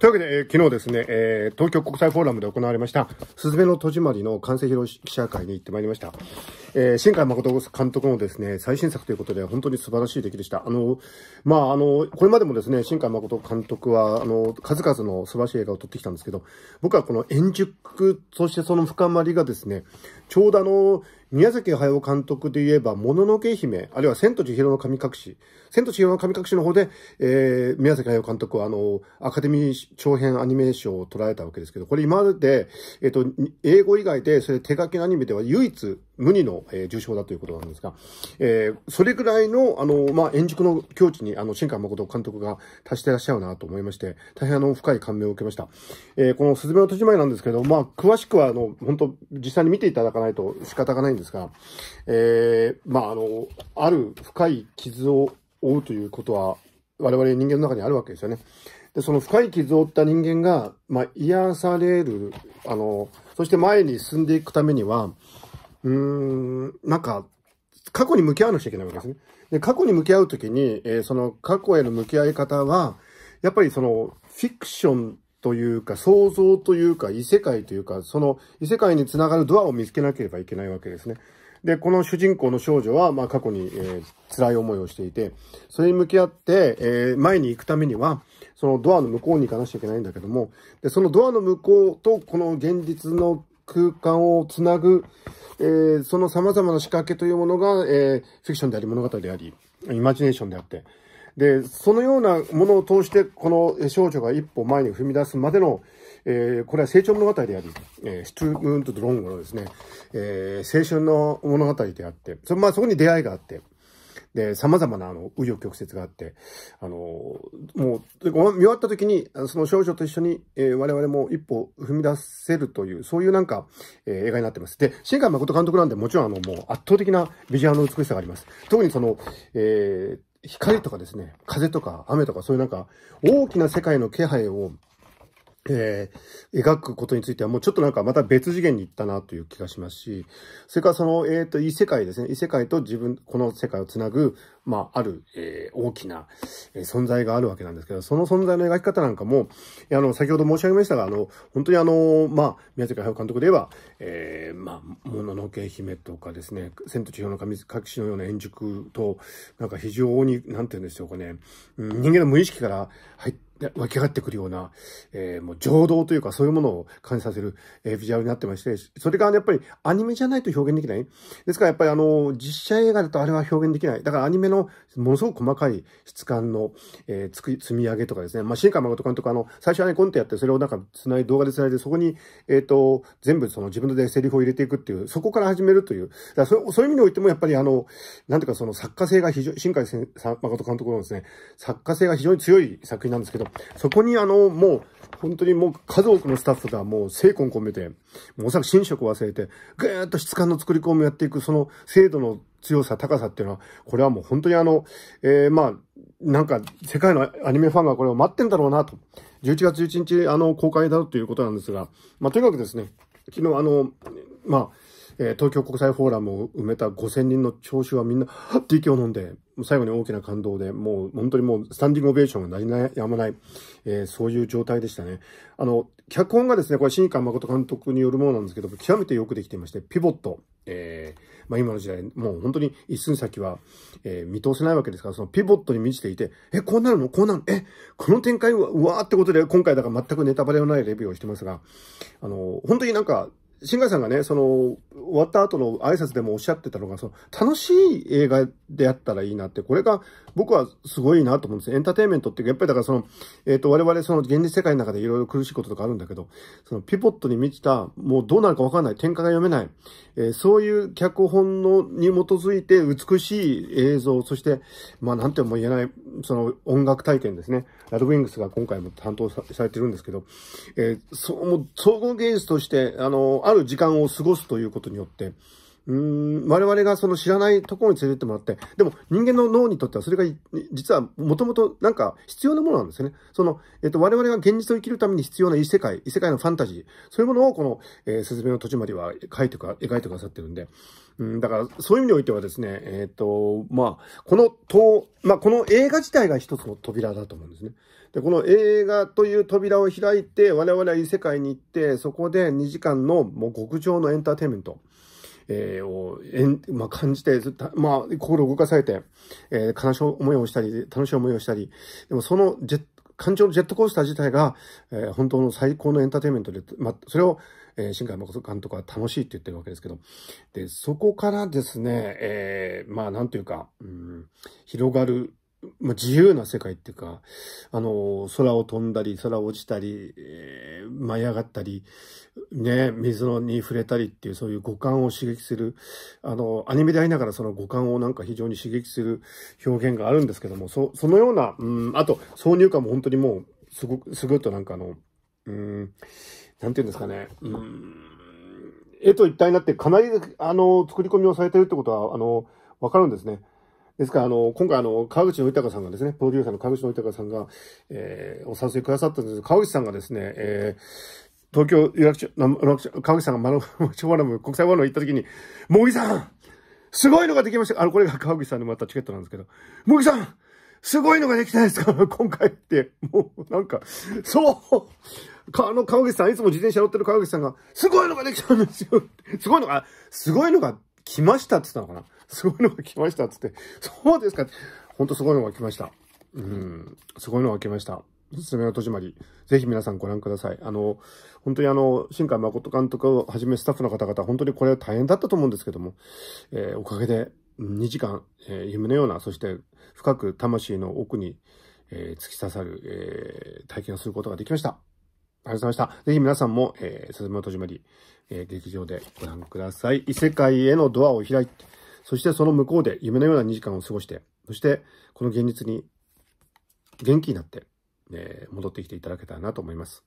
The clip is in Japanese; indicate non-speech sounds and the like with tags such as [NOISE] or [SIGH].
というわけで、えー、昨日ですね、えー、東京国際フォーラムで行われました、すずめの戸締まりの完成披露記者会に行ってまいりました。えー、新海誠監督のですね、最新作ということで、本当に素晴らしい出来でした。あの、まあ、あの、これまでもですね、新海誠監督は、あの、数々の素晴らしい映画を撮ってきたんですけど、僕はこの円熟、そしてその深まりがですね、ちょうどあの、宮崎駿監督で言えば、もののけ姫、あるいは千と千尋の神隠し、千と千尋の神隠しの方で、えー、宮崎駿監督は、あの、アカデミー長編アニメーションを捉えたわけですけど、これ今まで、えっ、ー、と、英語以外で、それ手書きのアニメでは唯一、無二の、えー、重症だということなんですが、えー、それぐらいの、あの、まあ、円熟の境地に、あの、新海誠監督が達してらっしゃるなと思いまして、大変あの、深い感銘を受けました。えー、このすずめの戸締まりなんですけど、まあ、詳しくは、あの、本当実際に見ていただかないと仕方がないんですが、えー、まあ、あの、ある深い傷を負うということは、我々人間の中にあるわけですよね。で、その深い傷を負った人間が、まあ、癒される、あの、そして前に進んでいくためには、うん、なんか、過去に向き合わなくちゃいけないわけですね。で、過去に向き合うときに、えー、その過去への向き合い方は、やっぱりその、フィクションというか、想像というか、異世界というか、その異世界につながるドアを見つけなければいけないわけですね。で、この主人公の少女は、まあ、過去に、えー、辛い思いをしていて、それに向き合って、えー、前に行くためには、そのドアの向こうに行かなきゃいけないんだけども、で、そのドアの向こうと、この現実の空間をつなぐ、えー、その様々な仕掛けというものが、えー、フィクションであり物語であり、イマジネーションであって、で、そのようなものを通して、この少女が一歩前に踏み出すまでの、えー、これは成長物語であり、えー、シュトゥームンとドロンのですね、えー、青春の物語であって、そ,、まあ、そこに出会いがあって、で、様々な、あの、右翼曲折があって、あの、もう、見終わった時に、その少女と一緒に、えー、我々も一歩踏み出せるという、そういうなんか、えー、映画になってます。で、新海誠監督なんで、もちろん、あの、もう圧倒的なビジュアルの美しさがあります。特にその、えー、光とかですね、風とか雨とか、そういうなんか、大きな世界の気配をえー、描くことについてはもうちょっとなんかまた別次元に行ったなという気がしますし、それからその、えっ、ー、と、異世界ですね。異世界と自分、この世界をつなぐ、まあ、ある、えー、大きな、え存在があるわけなんですけど、その存在の描き方なんかも、あの、先ほど申し上げましたが、あの、本当にあの、まあ、宮崎駿監督で言えば、えまあ、もののけ姫とかですね、千と千尋の神隠しのような円熟と、なんか非常に、なんて言うんでしょうかね、人間の無意識から入って、湧き上がってくるような、えー、もう情動というかそういうものを感じさせる、えー、ビジュアルになってまして、それが、ね、やっぱりアニメじゃないと表現できない。ですからやっぱりあの、実写映画だとあれは表現できない。だからアニメのものすごく細かい質感の、えー、つく積み上げとかですね、まあ、新海誠監督あの、最初はね、コンテやってそれをなんか繋い、動画で繋いで、そこに、えっ、ー、と、全部その自分でセリフを入れていくっていう、そこから始めるという。だそそういう意味においてもやっぱりあの、なんていうかその作家性が非常に、新海誠監督のですね、作家性が非常に強い作品なんですけど、そこにあの、もう、本当にもう数多くのスタッフがもう精魂込めて、もうおそらく寝食を忘れて、ぐーっと質感の作り込みをやっていく、その精度の強さ、高さっていうのは、これはもう本当にあの、えー、まあ、なんか世界のアニメファンがこれを待ってんだろうなと。11月11日、あの、公開だということなんですが、まあ、とにかくですね、昨日あの、まあ、えー、東京国際フォーラムを埋めた5000人の聴衆はみんな、はって息を飲んで、最後に大きな感動で、もう本当にもうスタンディングオベーションがなりやまない、えー、そういう状態でしたね。あの、脚本がですね、これ新川誠監督によるものなんですけど、極めてよくできていまして、ピボット、えー、まあ今の時代、もう本当に一寸先は、えー、見通せないわけですから、そのピボットに満ちていて、え、こうなるのこうなるのえ、この展開は、うわーってことで、今回だから全くネタバレのないレビューをしてますが、あの、本当になんか、新海さんがね、その、終わった後の挨拶でもおっしゃってたのが、その、楽しい映画であったらいいなって、これが僕はすごいなと思うんですエンターテインメントって、やっぱりだからその、えっ、ー、と、我々その現実世界の中でいろいろ苦しいこととかあるんだけど、そのピボットに満ちた、もうどうなるかわかんない、展開が読めない、えー、そういう脚本のに基づいて美しい映像、そして、まあなんても言えない、その音楽体験ですね。ラドウィングスが今回も担当されてるんですけど、えー、そう、もう、総合芸術として、あの、ある時間を過ごすということによって、うん、我々がその知らないところに連れてってもらって、でも人間の脳にとってはそれが実はもともとなんか必要なものなんですよね。その、えっと、我々が現実を生きるために必要な異世界、異世界のファンタジー、そういうものをこの、えー、説明の途中までは書いてか、描いてくださってるんで、うん、だからそういう意味においてはですね、えっ、ー、と、まあ、このと、まあ、この映画自体が一つの扉だと思うんですね。で、この映画という扉を開いて、我々は異世界に行って、そこで2時間のもう極上のエンターテインメント、えー、を、えん、まあ、感じて、まあ、心動かされて、えー、悲しい思いをしたり、楽しい思いをしたり、でもそのジェ感情のジェットコースター自体が、えー、本当の最高のエンターテインメントで、まあ、それを、えー、新海誠監督は楽しいって言ってるわけですけど、で、そこからですね、えー、まあ、なんというか、うん、広がるまあ、自由な世界っていうか、あの、空を飛んだり、空を落ちたり、え舞い上がったり、ね、水に触れたりっていう、そういう五感を刺激する、あの、アニメでありながらその五感をなんか非常に刺激する表現があるんですけども、そ、そのような、うん、あと、挿入歌も本当にもう、すごく、すごいとなんかあの、うん、なんて言うんですかね、うん、絵と一体になってかなり、あの、作り込みをされてるってことは、あの、わかるんですね。ですから、あの、今回、あの、川口の豊さんがですね、プロデューサーの川口の豊さんが、えー、お誘いくださったんです川口さんがですね、えー、東京、川口さんがマラ町マラム、[LAUGHS] 国際ールド行った時に、茂木さんすごいのができましたあの、これが川口さんのもらったチケットなんですけど、茂木さんすごいのができたんですか [LAUGHS] 今回って。もう、なんか、そうか、あの、川口さん、いつも自転車乗ってる川口さんが、すごいのができたんですよすごいのが、すごいのが来ましたって言ったのかなすごいのが来ましたっつって、そうですかほんとすごいのが来ました。うん、すごいのが来ました。すすめの戸締まり。ぜひ皆さんご覧ください。あの、本当にあの、新海誠監督をはじめスタッフの方々、本当にこれは大変だったと思うんですけども、えー、おかげで2時間、えー、夢のような、そして深く魂の奥に、えー、突き刺さる、えー、体験をすることができました。ありがとうございました。ぜひ皆さんも、えー、すずめの戸締まり、えー、劇場でご覧ください。異世界へのドアを開いて、そしてその向こうで夢のような2時間を過ごして、そしてこの現実に元気になって、えー、戻ってきていただけたらなと思います。